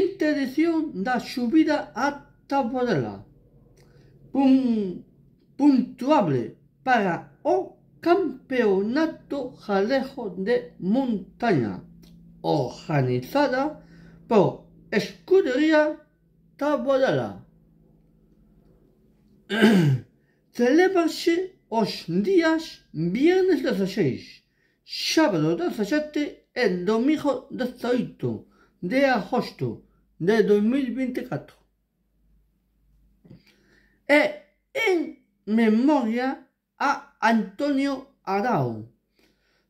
quinta edición da subida a Podela. Pun, puntuable para o Campeonato Jalejo de Montaña, organizada por Escudería Tabodela. Celébrase os días viernes 16, sábado 17 e domingo 18 de agosto de 2024. E en memoria a Antonio Arau,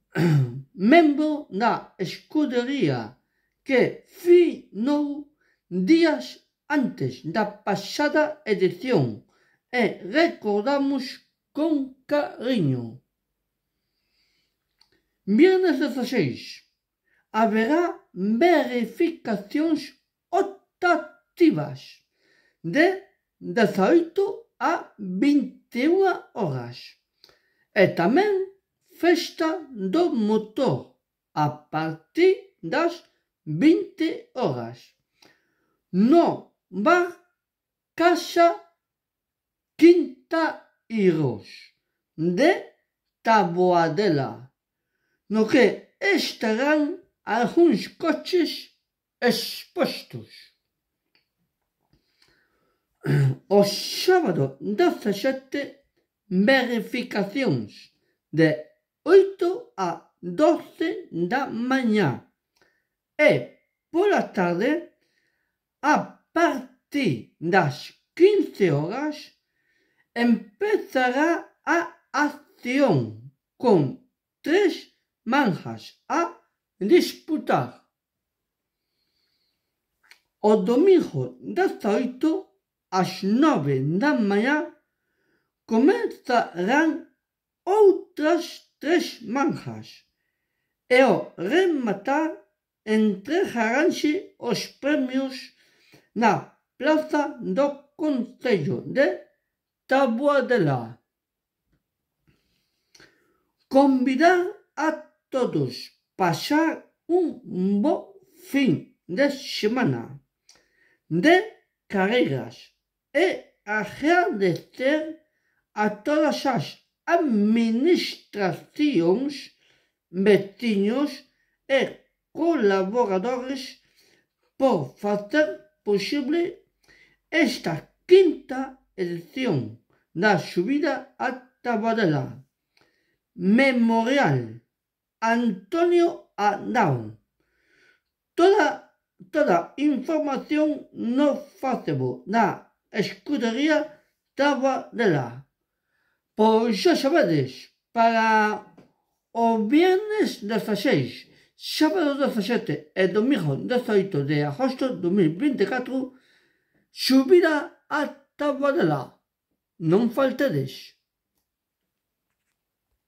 membro da escudería que finou días antes da pasada edición e recordamos con cariño. Viernes 16 haberá verificacións optativas de 18 a 21 horas e tamén festa do motor a partir das 20 horas no bar Casa Quinta Iros de Taboadela no que estarán algúns coches expostos. O sábado 17 verificacións de 8 a 12 da mañá e pola tarde a partir das 15 horas empezará a acción con tres manjas a disputar. O domingo das oito ás nove da mañá comenzarán outras tres manjas e o rematar entregaranse os premios na plaza do Concello de Taboadela. Convidar a todos pasar un bo fin de semana de carreras e agradecer a todas as administracións, veciños e colaboradores por facer posible esta quinta edición da subida a Tabadela. Memorial Antonio Adão. Toda toda información no Facebook na escudería de dela. Pois xa sabedes, para o viernes 16, sábado 17 e domingo 18 de agosto de 2024, subirá a Tabadela. Non faltedes.